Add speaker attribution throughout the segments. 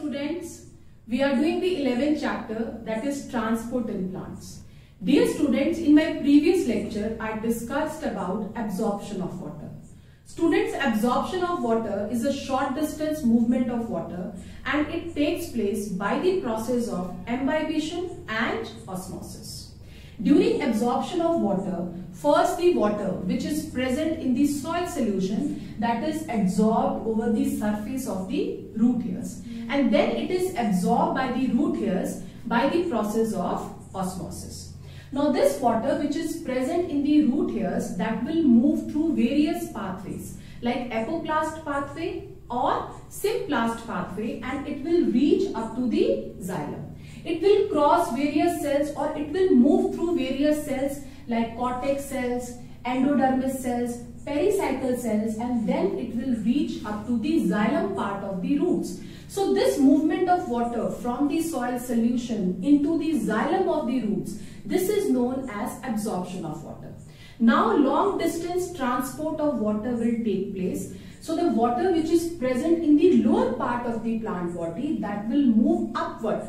Speaker 1: students, we are doing the 11th chapter that is transport in plants. Dear students, in my previous lecture, I discussed about absorption of water. Students, absorption of water is a short distance movement of water and it takes place by the process of imbibition and osmosis. During absorption of water, first the water which is present in the soil solution that is absorbed over the surface of the root hairs and then it is absorbed by the root hairs by the process of osmosis. Now this water which is present in the root hairs that will move through various pathways like apoplast pathway or symplast pathway and it will reach up to the xylem. It will cross various cells or it will move through various cells like cortex cells, endodermis cells, pericycle cells and then it will reach up to the xylem part of the roots so this movement of water from the soil solution into the xylem of the roots, this is known as absorption of water. Now long distance transport of water will take place. So the water which is present in the lower part of the plant body that will move upward.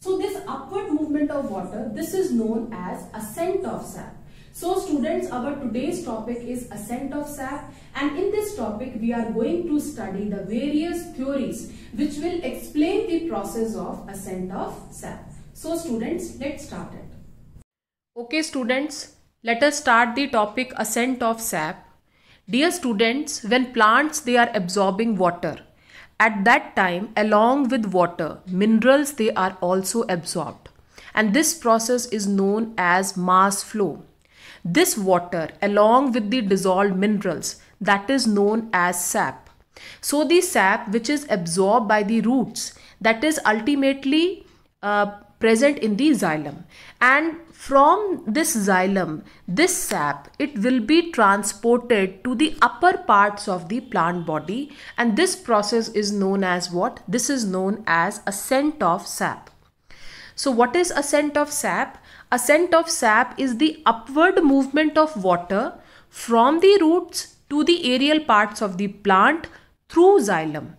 Speaker 1: So this upward movement of water, this is known as ascent of sap. So students, our today's topic is ascent of sap and in this topic we are going to study the various theories which will explain the process of ascent of sap. So students, let's start it. Okay students, let us start the topic ascent of sap. Dear students, when plants they are absorbing water. At that time, along with water, minerals they are also absorbed. And this process is known as mass flow. This water along with the dissolved minerals that is known as sap. So the sap which is absorbed by the roots that is ultimately uh, present in the xylem and from this xylem this sap it will be transported to the upper parts of the plant body and this process is known as what this is known as ascent of sap so what is ascent of sap Ascent of sap is the upward movement of water from the roots to the aerial parts of the plant through xylem.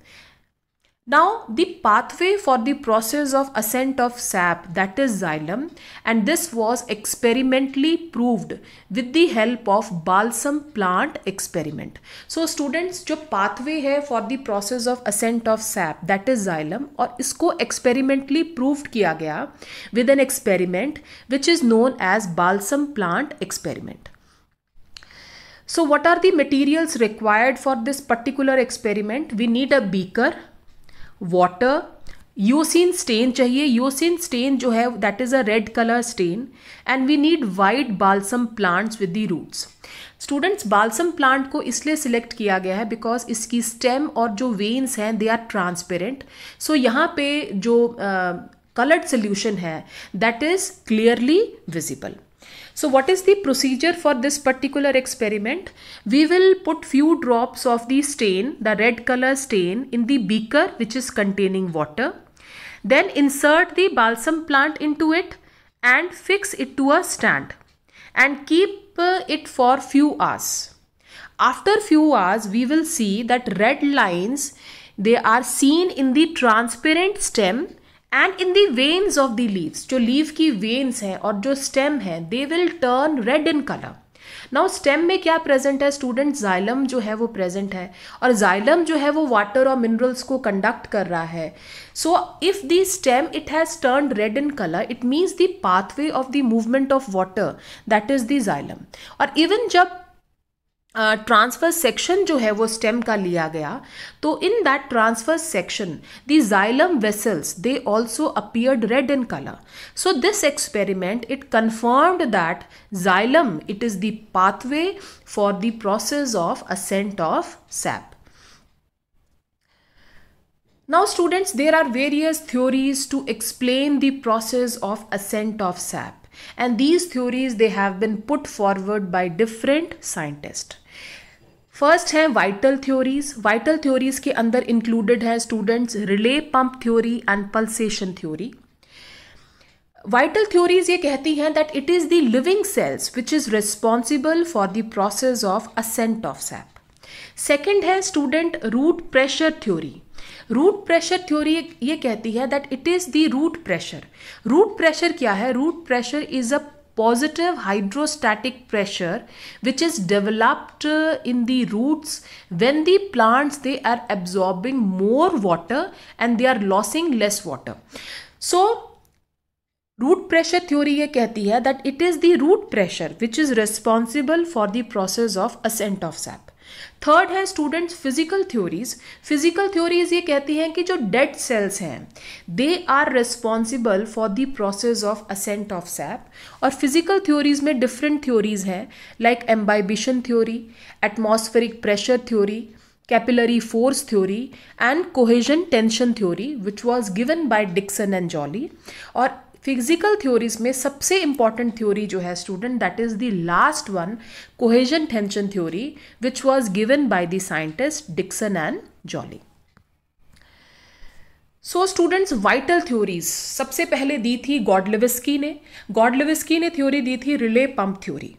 Speaker 1: Now the pathway for the process of ascent of sap that is xylem and this was experimentally proved with the help of balsam plant experiment. So students the pathway here for the process of ascent of sap that is xylem or isko experimentally proved किया गया with an experiment which is known as balsam plant experiment. So what are the materials required for this particular experiment? We need a beaker water eosin stain चाहिए eosin stain जो है that is a red colour stain and we need white balsam plants with the roots students balsam plant को इसलिए select किया गया है because इसकी stem और जो वेन्स हैं दे आर ट्रांसपेरेंट सो यहाँ पे जो कलर्ड uh, सोल्यूशन है that is clearly visible So what is the procedure for this particular experiment? We will put few drops of the stain, the red color stain in the beaker which is containing water. Then insert the balsam plant into it and fix it to a stand and keep uh, it for few hours. After few hours we will see that red lines they are seen in the transparent stem and in the veins of the leaves जो leave की veins हैं और जो stem है they will turn red in colour now stem में क्या present है student xylem जो है वो प्रेजेंट है और जाइलम जो है वो वाटर और मिनरल्स को कंडक्ट कर रहा है so if the stem it has turn red in colour it means the pathway of the movement of water that is the xylem और इवन जब ट्रांसफर सेक्शन जो है वो स्टेम का लिया गया तो in that transfer section the xylem vessels they also appeared red in colour so this experiment it confirmed that xylem it is the pathway for the process of ascent of SAP now students there are various theories to explain the process of ascent of sap and these theories they have been put forward by different scientists first है vital theories vital theories के अंदर included है students relay pump theory and pulsation theory vital theories ये कहती हैं that it is the living cells which is responsible for the process of ascent of sap second है student root pressure theory root pressure theory ये कहती है that it is the root pressure root pressure क्या है root pressure is a positive hydrostatic pressure which is developed in the roots when the plants they are absorbing more water and they are losing less water so root pressure theory ये कहती है that it is the root pressure which is responsible for the process of ascent of sap third है students physical theories physical theories ये कहती हैं कि जो dead cells हैं they are responsible for the process of ascent of sap और physical theories में different theories हैं like imbibition theory atmospheric pressure theory capillary force theory and cohesion tension theory which was given by Dixon and Joly और physical theories में सबसे important theory जो है student that is the last one cohesion tension theory which was given by the scientist Dixon and Joly so students vital theories सबसे पहले दी थी गॉडलिविस्की ने गॉडलिविस्की ने थ्योरी दी थी रिले पंप थ्योरी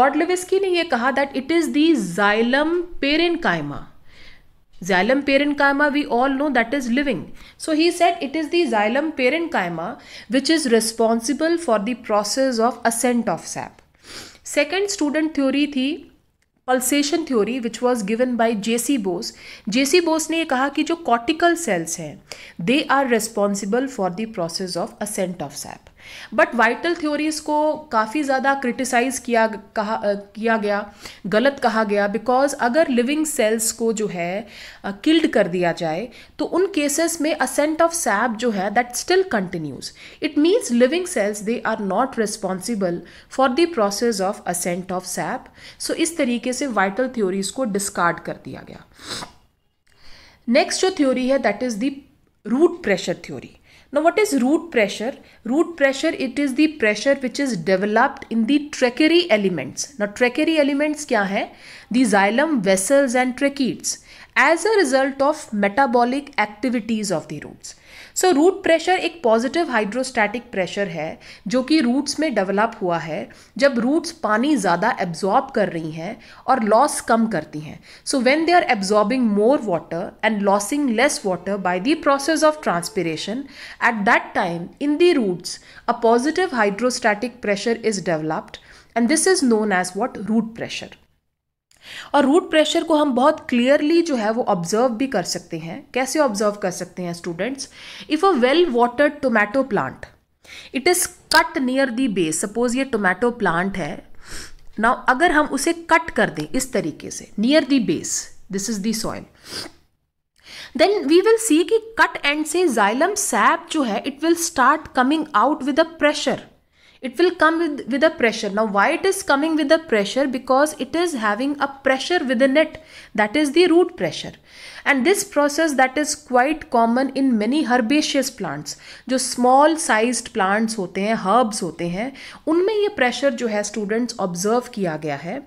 Speaker 1: गॉडलिविस्की ने यह कहा that it is the xylem कायमा Xylem parenchyma, we all know that is living. So he said it is the xylem parenchyma which is responsible for the process of ascent of sap. Second student theory thi pulsation theory which was given by J C Bose J C Bose ने यह कहा कि जो cortical cells हैं they are responsible for the process of ascent of sap but vital theories को काफ़ी ज़्यादा criticise किया कहा किया गया गलत कहा गया बिकॉज अगर लिविंग सेल्स को जो है किल्ड कर दिया जाए तो उन केसेस में असेंट ऑफ सैप जो है that still continues it means living cells they are not responsible for the process of ascent of sap so इस तरीके से वाइटल थ्योरीज को डिस्कार्ड कर दिया गया नेक्स्ट जो थ्योरी है that is the root pressure theory Now what is root pressure? Root pressure it is the pressure which is developed in the tracheary elements. Now tracheary elements क्या है? The xylem vessels and tracheids as a result of metabolic activities of the roots. So root pressure एक positive hydrostatic pressure है जो कि roots में develop हुआ है जब रूट्स पानी ज़्यादा एब्जॉर्ब कर रही हैं और लॉस कम करती हैं so when they are absorbing more water and losing less water by the process of transpiration at that time in the roots a positive hydrostatic pressure is developed and this is known as what root pressure और root pressure को हम बहुत clearly जो है वो observe भी कर सकते हैं कैसे ऑब्जर्व कर सकते हैं students if a well watered tomato plant it is cut near the base suppose ये टोमेटो प्लांट है नाउ अगर हम उसे कट कर दें इस तरीके से near the base this is the soil then we will see कि कट एंड से जाइलम सैप जो है it will start coming out with a pressure it will come with, with a pressure. Now why it is coming with a pressure? Because it is having a pressure within it. That is the root pressure. And this process that is quite common in many herbaceous plants. जो small sized plants होते हैं herbs होते हैं उनमें ये pressure जो है students observe किया गया है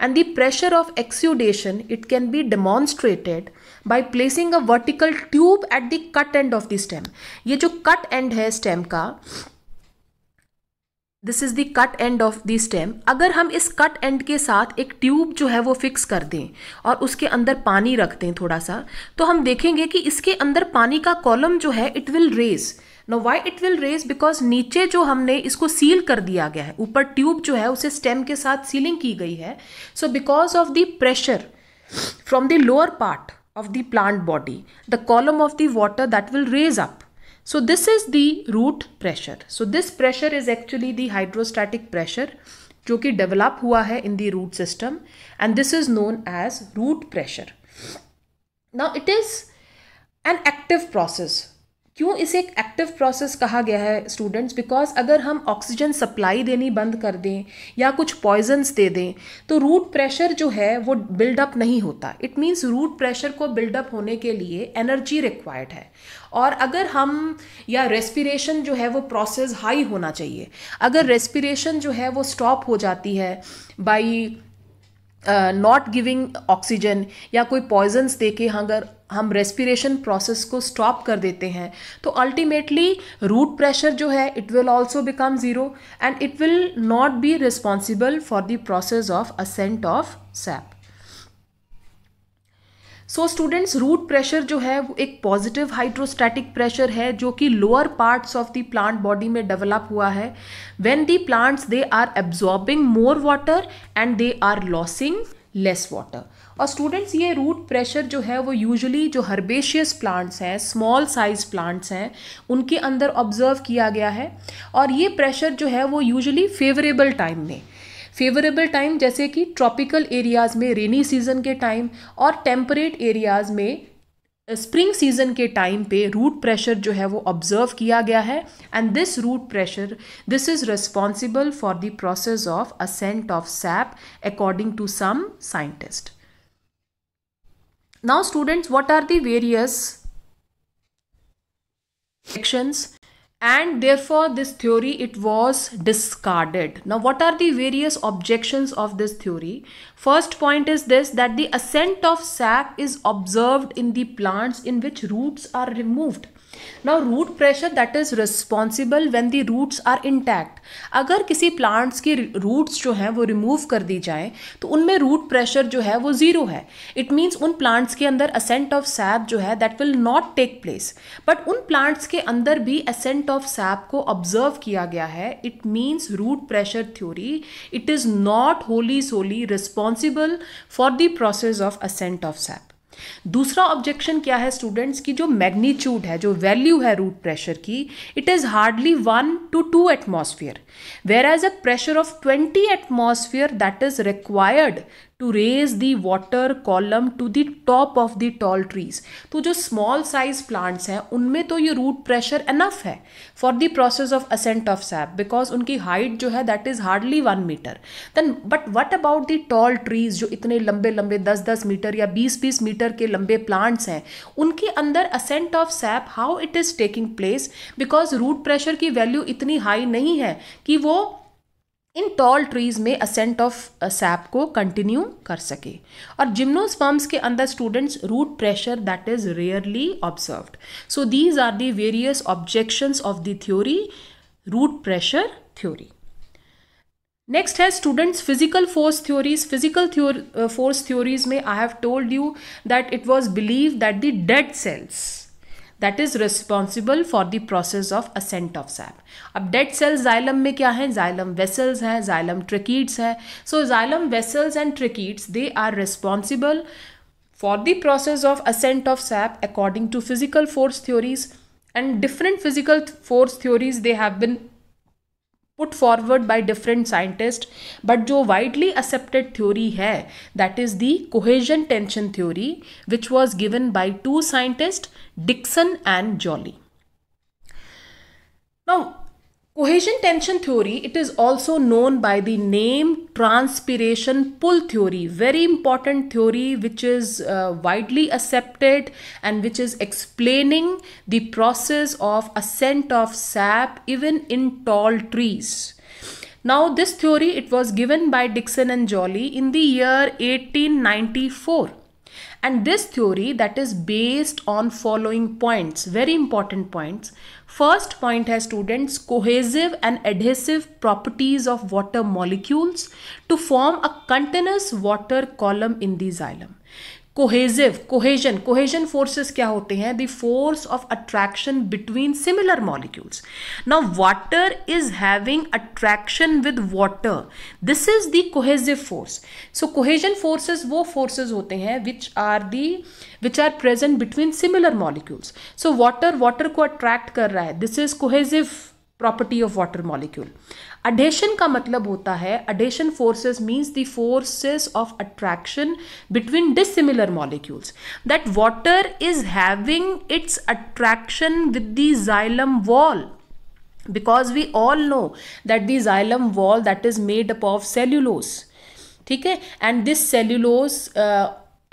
Speaker 1: And the pressure of exudation it can be demonstrated by placing a vertical tube at the cut end of the stem. ये जो cut end है stem का this is the cut end of the stem अगर हम इस cut and के साथ एक ट्यूब जो है वो फिक्स कर दें और उसके अंदर पानी रख दें थोड़ा सा तो हम देखेंगे कि इसके अंदर पानी का कॉलम जो है it will raise no why it will raise because नीचे जो हमने इसको सील कर दिया गया है ऊपर ट्यूब जो है उसे स्टेम के साथ सीलिंग की गई है so because of the pressure from the lower part of the plant body the column of the water that will raise up So this is the root pressure. So this pressure is actually the hydrostatic pressure jo ki develop hua hai in the root system and this is known as root pressure now it is an active process क्यों इसे एक active process कहा गया है students because अगर हम oxygen supply देनी बंद कर दें या कुछ पॉइजन्स दे दें तो रूट प्रेशर जो है वो बिल्डअप नहीं होता इट मीन्स रूट प्रेशर को बिल्डअप होने के लिए एनर्जी रिक्वायर्ड है और अगर हम या रेस्पिरेशन जो है वो प्रोसेस हाई होना चाहिए अगर रेस्पिरेशन जो है वो स्टॉप हो जाती है बाई नॉट गिविंग ऑक्सीजन या कोई पॉइजन्स दे के अगर हम रेस्पिरेशन प्रोसेस को स्टॉप कर देते हैं तो अल्टीमेटली रूट प्रेशर जो है it will also become zero and it will not be responsible for the process of ascent of sap so students root pressure जो है वो एक पॉजिटिव हाइड्रोस्टैटिक प्रेशर है जो कि lower parts of the plant body में develop हुआ है when the plants they are absorbing more water and they are losing less water और स्टूडेंट्स ये रूट प्रेशर जो है वो यूजुअली जो हर्बेशियस प्लांट्स हैं स्मॉल साइज प्लांट्स हैं उनके अंदर ऑब्जर्व किया गया है और ये प्रेशर जो है वो यूजुअली फेवरेबल टाइम में फेवरेबल टाइम जैसे कि ट्रॉपिकल एरियाज़ में रेनी सीजन के टाइम और टेम्परेट एरियाज़ में स्प्रिंग uh, सीजन के टाइम पे रूट प्रेशर जो है वो ऑब्जर्व किया गया है and this root pressure this is responsible for the process of ascent of sap according to some scientist now students what are the various actions and therefore this theory it was discarded now what are the various objections of this theory first point is this that the ascent of sap is observed in the plants in which roots are removed now root pressure that is responsible when the roots are intact अगर किसी plants की roots जो हैं वो remove कर दी जाए तो उनमें रूट प्रेशर जो है वो ज़ीरो है इट मीन्स उन प्लांट्स के अंदर असेंट ऑफ सैप जो है that will not take place but उन प्लांट्स के अंदर भी असेंट ऑफ सैप को ऑब्जर्व किया गया है it means root pressure theory it is not wholly solely responsible for the process of ascent of sap दूसरा ऑब्जेक्शन क्या है स्टूडेंट्स की जो मैग्नीट्यूड है जो वैल्यू है रूट प्रेशर की it is hardly one two two atmosphere whereas a pressure of twenty atmosphere that is required to raise the water column to the top of the tall trees तो जो small size plants हैं उनमें तो ये root pressure enough है for the process of ascent of sap because उनकी height जो है that is hardly one metre then but what about the tall trees जो इतने लंबे लंबे दस दस मीटर या बीस बीस मीटर के लंबे प्लांट्स हैं उनके अंदर ascent of sap how it is taking place because root pressure की वैल्यू इतनी हाई नहीं है कि वो इन टॉल ट्रीज में असेंट ऑफ सैप को कंटिन्यू कर सके और जिम्नोस्पर्म्स के अंदर students root pressure that is rarely observed so these are the various objections of the theory root pressure theory next है students physical force theories physical force theories में I have told you that it was believe that the dead cells that is responsible for the process of ascent of sap अब dead cells xylem में क्या है xylem vessels हैं xylem tracheids हैं so xylem vessels and tracheids they are responsible for the process of ascent of sap according to physical force theories and different physical force theories they have been put forward by different scientists but जो widely accepted theory है that is the cohesion tension theory which was given by two scientists Dixon and Jolly. Now Cohesion tension theory, it is also known by the name transpiration pull theory. Very important theory which is uh, widely accepted and which is explaining the process of ascent of sap even in tall trees. Now this theory, it was given by Dixon and Jolly in the year 1894 and this theory that is based on following points very important points first point has students cohesive and adhesive properties of water molecules to form a continuous water column in the xylem cohesive cohesion cohesion forces क्या होते हैं the force of attraction between similar molecules now water is having attraction with water this is the cohesive force so cohesion forces वो forces होते हैं which are the which are present between similar molecules so water water को attract कर रहा है this is cohesive property of water molecule adhesion का मतलब होता है adhesion forces means the forces of attraction between dissimilar molecules that water is having its attraction with the xylem wall because we all know that the xylem wall that is made up of cellulose ठीक है and this cellulose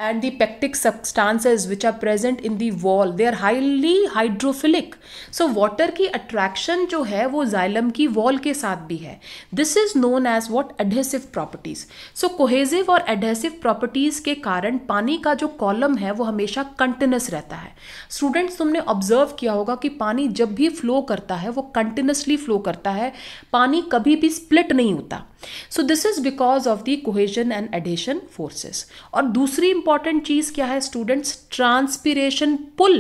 Speaker 1: and the pectic substances which are present in the wall they are highly hydrophilic so water ki attraction jo hai wo xylem ki wall ke sath bhi hai this is known as what adhesive properties so cohesive or adhesive properties ke karan pani ka jo column hai wo hamesha continuous rehta hai students tumne observe kiya hoga ki pani jab bhi flow karta hai wo continuously flow karta hai pani kabhi bhi split nahi hota so this is because of the cohesion and adhesion forces और दूसरी important चीज क्या है students transpiration pull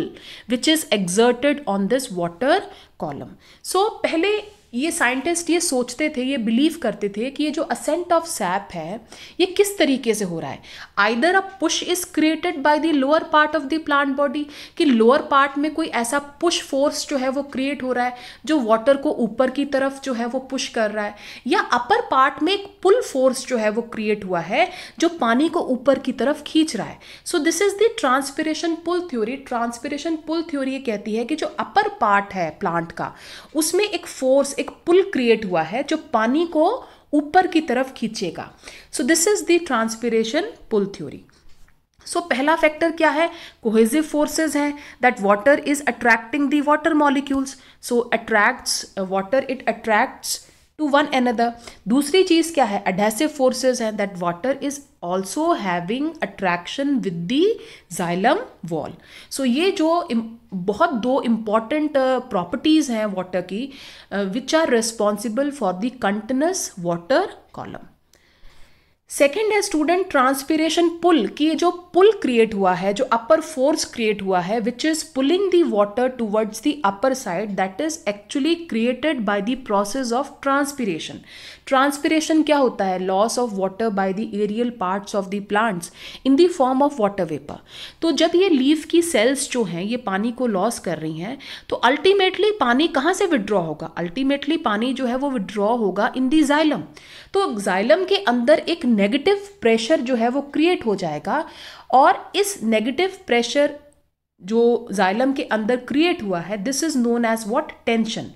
Speaker 1: which is exerted on this water column so पहले ये scientist ये सोचते थे ये बिलीव करते थे कि ये जो असेंट ऑफ सैप है ये किस तरीके से हो रहा है either a push is created by the lower part of the plant body कि लोअर पार्ट में कोई ऐसा पुश फोर्स जो है वो क्रिएट हो रहा है जो वाटर को ऊपर की तरफ जो है वो पुश कर रहा है या अपर पार्ट में एक पुल फोर्स जो है वो क्रिएट हुआ है जो पानी को ऊपर की तरफ खींच रहा है so this is the transpiration pull theory transpiration pull theory कहती है कि जो अपर पार्ट है प्लांट का उसमें एक फोर्स एक पुल क्रिएट हुआ है जो पानी को ऊपर की तरफ खींचेगा so this is the transpiration pull theory so पहला फैक्टर क्या है कोहेजिव फोर्सेज हैं that water is attracting the water molecules so attracts water it attracts to one another दूसरी चीज़ क्या है एडहेसिव फोर्सेज हैं that water is also having attraction with the xylem wall so ये जो बहुत दो इम्पॉर्टेंट प्रॉपर्टीज़ uh, हैं वाटर की which are responsible for the continuous water column second है स्टूडेंट ट्रांसपीरेशन पुल कि ये जो पुल क्रिएट हुआ है जो अपर फोर्स क्रिएट हुआ है which is pulling the water towards the upper side that is actually created by the process of transpiration transpiration क्या होता है loss of water by the aerial parts of the plants in the form of water vapour तो जब ये leave की sales जो हैं ये पानी को लॉस कर रही हैं तो अल्टीमेटली पानी कहाँ से विड्रॉ होगा अल्टीमेटली पानी जो है वो विड्रॉ होगा इन दी जाइलम तो जाइलम के अंदर एक नेगेटिव प्रेशर जो है वो क्रिएट हो जाएगा और इस नेगेटिव प्रेशर जो जाइलम के अंदर क्रिएट हुआ है this is known as what tension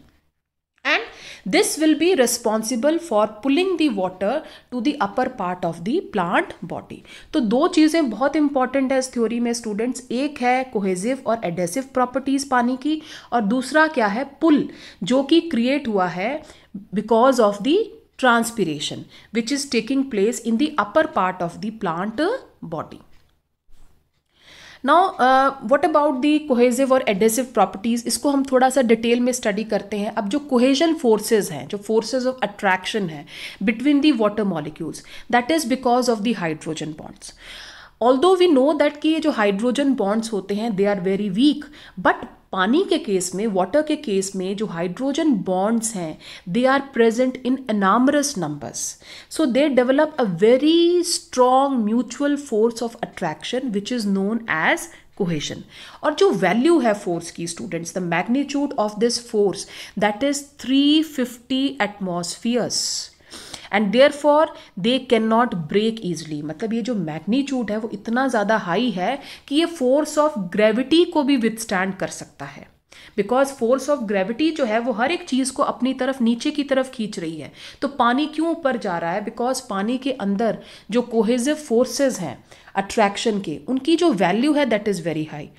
Speaker 1: and this will be responsible for pulling the water to the upper part of the plant body तो दो चीज़ें बहुत इंपॉर्टेंट है इस थ्योरी में स्टूडेंट्स एक है कोहेजिव और एडेसिव प्रॉपर्टीज़ पानी की और दूसरा क्या है पुल जो कि क्रिएट हुआ है because of the transpiration which is taking place in the upper part of the plant body. Now what about the cohesive और एडेसिव प्रॉपर्टीज़ इसको हम थोड़ा सा डिटेल में स्टडी करते हैं अब जो कोहेजन फोर्सेज हैं जो फोर्सेज ऑफ अट्रैक्शन है between the water molecules that is because of the hydrogen bonds although we know that कि ये जो हाइड्रोजन बॉन्ड्स होते हैं they are very weak but पानी के केस में वाटर के केस में जो हाइड्रोजन बॉन्ड्स हैं they are present in enormous numbers so they develop a very strong mutual force of attraction which is known as cohesion और जो value है फोर्स की students the magnitude of this force that is 350 atmospheres and therefore they can not break easily मतलब ये जो magnitude है वो इतना ज़्यादा हाई है कि ये फोर्स ऑफ ग्रेविटी को भी विथस्टैंड कर सकता है बिकॉज फोर्स ऑफ ग्रेविटी जो है वो हर एक चीज़ को अपनी तरफ नीचे की तरफ खींच रही है तो पानी क्यों ऊपर जा रहा है बिकॉज पानी के अंदर जो कोहेजिव फोर्सेज हैं अट्रैक्शन के उनकी जो वैल्यू है that is very high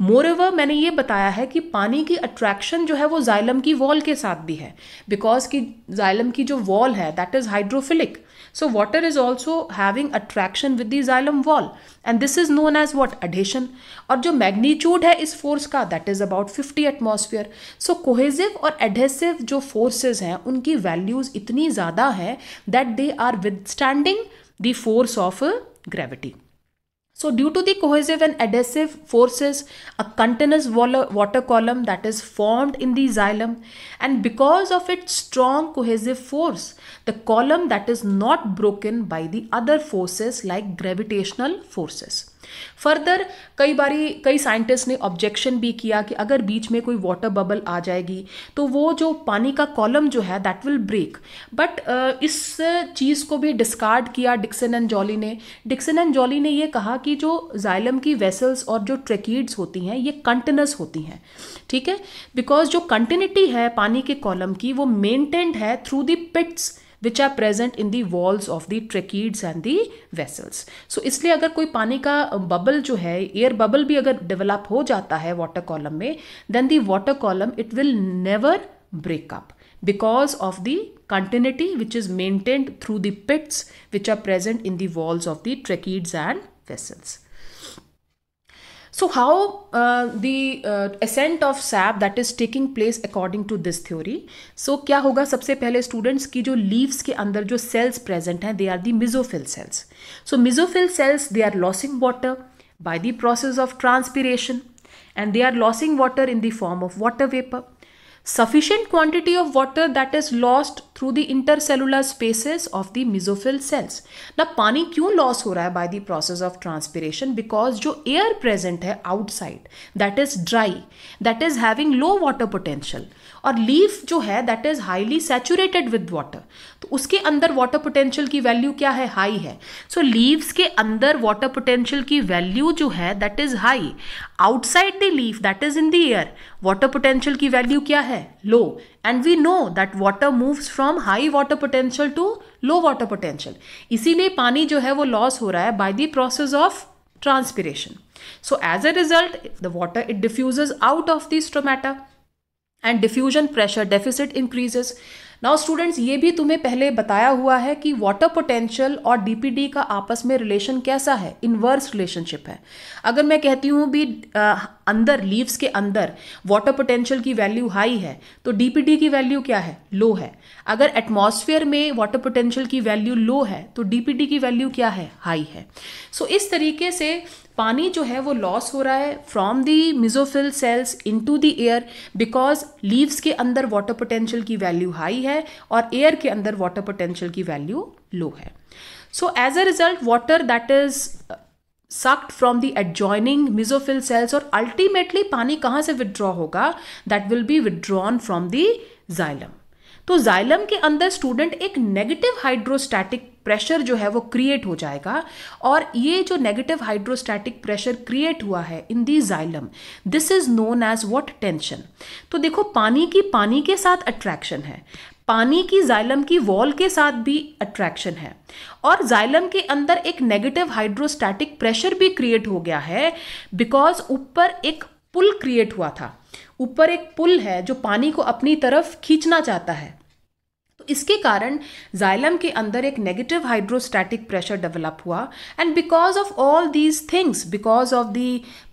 Speaker 1: moreover मैंने ये बताया है कि पानी की अट्रैक्शन जो है वो जाइलम की वॉल के साथ भी है बिकॉज की जाइलम की जो वॉल है that is hydrophilic so water is also having attraction with the xylem wall and this is known as what adhesion और जो मैग्नीट्यूड है इस फोर्स का that is about fifty atmosphere so cohesive और adhesive जो forces हैं उनकी values इतनी ज़्यादा है that they are withstanding the force of gravity So due to the cohesive and adhesive forces, a continuous water column that is formed in the xylem and because of its strong cohesive force, the column that is not broken by the other forces like gravitational forces. Further कई बारी कई scientist ने objection भी किया कि अगर बीच में कोई वाटर बबल आ जाएगी तो वो जो पानी का कॉलम जो है दैट विल ब्रेक बट इस चीज़ को भी डिस्कार्ड किया डिक्सन एंड जॉली ने डिक्सन एंड जॉली ने ये कहा कि जो जाइलम की वेसल्स और जो ट्रेकीड्स होती हैं ये कंटिनस होती हैं ठीक है बिकॉज जो कंटिनिटी है पानी के कॉलम की वो मेनटेन्ड है through the pits which are present in the walls of the tracheids and the vessels so इसलिए अगर कोई पानी का बबल जो है एयर बबल भी अगर डेवलप हो जाता है वाटर कॉलम में then the water column it will never break up because of the continuity which is maintained through the pits which are present in the walls of the tracheids and vessels So how uh, the uh, ascent of sap that is taking place according to this theory. So kya hoga sabse pehle students ki jo leaves ke andar jo cells present hain they are the mesophyll cells. So mesophyll cells they are losing water by the process of transpiration and they are losing water in the form of water vapor. Sufficient quantity of water that is lost through the inter intercellular spaces of the mesophyll cells ना पानी क्यों loss हो रहा है by the process of transpiration because जो air present है outside that is dry that is having low water potential और leaf जो है that is highly saturated with water तो उसके अंदर वाटर पोटेंशियल की वैल्यू क्या है हाई है सो so, लीव्स के अंदर वाटर पोटेंशियल की वैल्यू जो है that is high outside the leaf that is in the air water potential की वैल्यू क्या है low and we know that water moves from high water potential to low water potential इसीलिए पानी जो है वो लॉस हो रहा है by the process of transpiration so as a result the water it diffuse out of this stomata and diffusion pressure deficit increases now students ये भी तुम्हें पहले बताया हुआ है कि वाटर पोटेंशियल और डीपीडी का आपस में रिलेशन कैसा है इनवर्स रिलेशनशिप है अगर मैं कहती हूँ भी आ, अंदर लीव्स के अंदर वाटर पोटेंशियल की वैल्यू हाई है तो डीपीडी की वैल्यू क्या है लो है अगर एटमॉस्फेयर में वाटर पोटेंशियल की वैल्यू लो है तो डीपीडी की वैल्यू क्या है हाई है सो so, इस तरीके से पानी जो है वो लॉस हो रहा है from the mesophyll cells into the air because leaves के अंदर वाटर पोटेंशियल की वैल्यू हाई है और एयर के अंदर वाटर पोटेंशियल की वैल्यू लो है so as a result water that is sucked from the adjoining mesophyll cells और अल्टीमेटली पानी कहाँ से विदड्रॉ होगा that will be withdrawn from the xylem तो जाइलम के अंदर स्टूडेंट एक नेगेटिव हाइड्रोस्टैटिक प्रेशर जो है वो क्रिएट हो जाएगा और ये जो नेगेटिव हाइड्रोस्टैटिक प्रेशर क्रिएट हुआ है in the xylem this is known as what tension तो देखो पानी की पानी के साथ अट्रैक्शन है पानी की जाइलम की वॉल के साथ भी अट्रैक्शन है और जाइलम के अंदर एक नेगेटिव हाइड्रोस्टैटिक प्रेशर भी क्रिएट हो गया है बिकॉज ऊपर एक पुल क्रिएट हुआ था ऊपर एक पुल है जो पानी को अपनी तरफ खींचना चाहता है तो इसके कारण जाइलम के अंदर एक नेगेटिव हाइड्रोस्टैटिक प्रेशर डेवलप हुआ and because of all these things because of the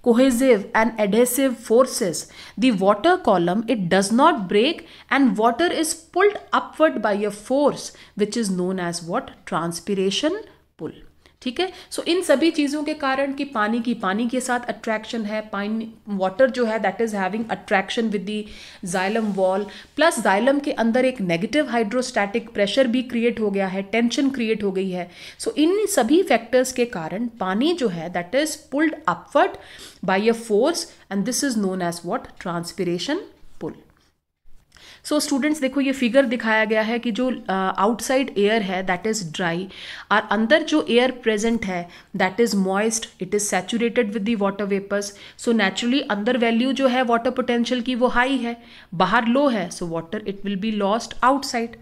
Speaker 1: cohesive and adhesive forces the water column it does not break and water is pulled upward by a force which is known as what transpiration pull ठीक है सो इन सभी चीज़ों के कारण कि पानी की पानी के साथ अट्रैक्शन है पानी वाटर जो है that is having attraction with the xylem wall plus xylem के अंदर एक नेगेटिव हाइड्रोस्टैटिक प्रेशर भी क्रिएट हो गया है टेंशन क्रिएट हो गई है सो so, इन सभी फैक्टर्स के कारण पानी जो है that is pulled upward by a force and this is known as what transpiration so so, students देखो ये फिगर दिखाया गया है कि जो आउटसाइड एयर है दैट इज़ ड्राई और अंदर जो एयर प्रेजेंट है that is moist it is saturated with the water vapours so naturally अंदर वैल्यू जो है वाटर पोटेंशियल की वो हाई है बाहर लो है so water it will be lost outside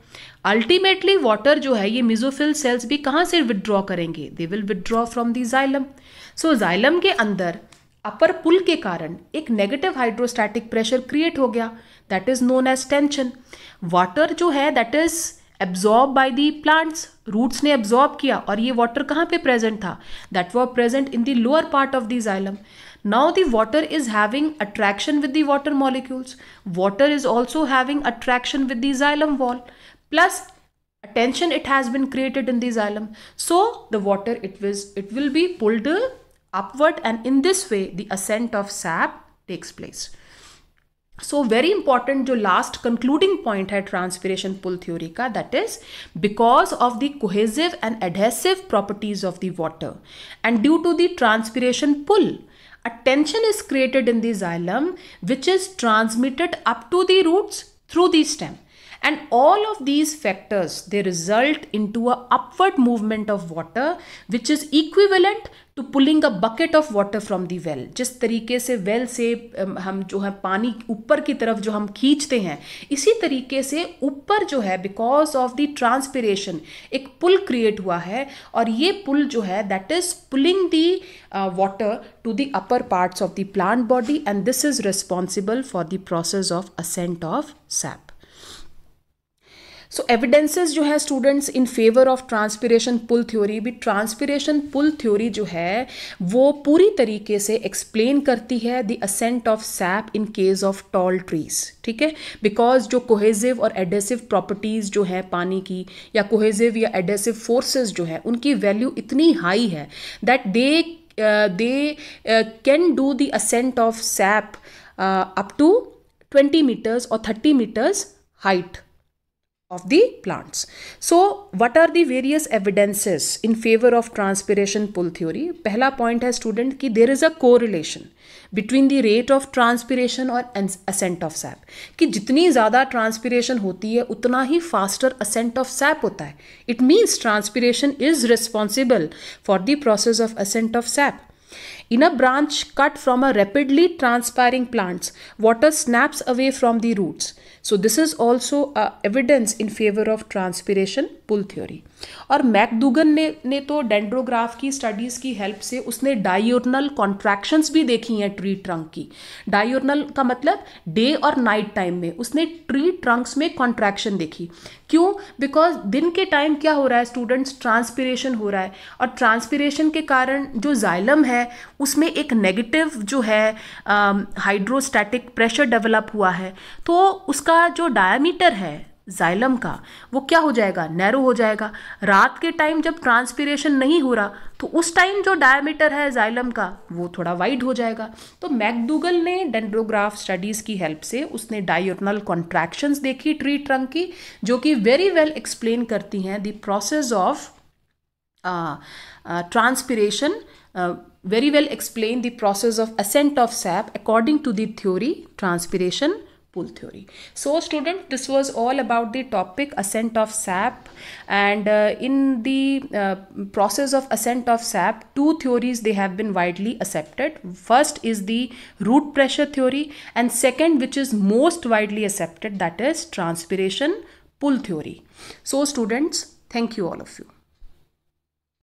Speaker 1: ultimately water जो है ये मिजोफिल सेल्स भी कहाँ से विदड्रॉ करेंगे they will withdraw from the xylem so xylem के अंदर अपर पुल के कारण एक नेगेटिव हाइड्रोस्टैटिक प्रेशर क्रिएट हो गया that is known as tension water जो है that is absorb by the plants roots ने एब्जॉर्ब किया और ये वाटर कहाँ पे प्रेजेंट था that was present in the lower part of the xylem now the water is having attraction with the water molecules water is also having attraction with the xylem wall plus attention it has been created in the xylem so the water it was it will be pulled upward and in this way the ascent of sap takes place. So very important the last concluding point here, transpiration pull theory that is because of the cohesive and adhesive properties of the water and due to the transpiration pull a tension is created in the xylem which is transmitted up to the roots through the stem. and all of these factors they result into a upward movement of water which is equivalent to pulling a bucket of water from the well जिस तरीके से well से um, हम जो है पानी ऊपर की तरफ जो हम खींचते हैं इसी तरीके से ऊपर जो है बिकॉज ऑफ द ट्रांसपीरेशन एक पुल क्रिएट हुआ है और ये पुल जो है that is pulling the water to the upper parts of the plant body and this is responsible for the process of ascent of sap so evidences जो है students in favour of transpiration pull theory भी transpiration pull theory जो है वो पूरी तरीके से explain करती है the ascent of sap in case of tall trees ठीक है बिकॉज जो कोहेजिव और एडेसिव प्रॉपर्टीज़ जो है पानी की या कोहेजिव या एडेसिव फोर्सेज जो है उनकी वैल्यू इतनी हाई है that they they can do the ascent of sap up to twenty metres और thirty metres height of the plants. So what are the various evidences in favor of transpiration pull theory? पहला point है student ki there is a correlation between the rate of transpiration or ascent of sap. Ki jitni ज़्यादा transpiration hoti है उतना ही faster ascent of sap It means transpiration is responsible for the process of ascent of sap. In a branch cut from a rapidly transpiring plant, water snaps away from the roots. So this is also uh, evidence in favor of transpiration pull theory. और मैकडूगन ने ने तो डेंड्रोग्राफ की studies की help से उसने diurnal contractions भी देखी हैं ट्री ट्रंक की डायोर्नल का मतलब डे और नाइट टाइम में उसने ट्री ट्रंक्स में कॉन्ट्रैक्शन देखी क्यों बिकॉज दिन के टाइम क्या हो रहा है स्टूडेंट्स ट्रांसपिरेशन हो रहा है और ट्रांसपिरेशन के कारण जो जाइलम है उसमें एक नेगेटिव जो है हाइड्रोस्टैटिक प्रेशर डेवलप हुआ है तो उसका जो डायमीटर है जाइलम का वो क्या हो जाएगा नैरो हो जाएगा रात के टाइम जब ट्रांसपीरेशन नहीं हो रहा तो उस टाइम जो डायमीटर है जाइलम का वो थोड़ा वाइड हो जाएगा तो मैकडूगल ने डेंड्रोग्राफ स्टडीज़ की हेल्प से उसने डायोटनल कॉन्ट्रैक्शंस देखी ट्री ट्रंक की जो कि वेरी वेल एक्सप्लेन करती हैं the process of transpiration very well explain the process of ascent of sap according to the theory uh, uh, transpiration uh, theory. So student, this was all about the topic ascent of sap and uh, in the uh, process of ascent of sap, two theories they have been widely accepted. First is the root pressure theory and second which is most widely accepted that is transpiration pull theory. So students, thank you all of you.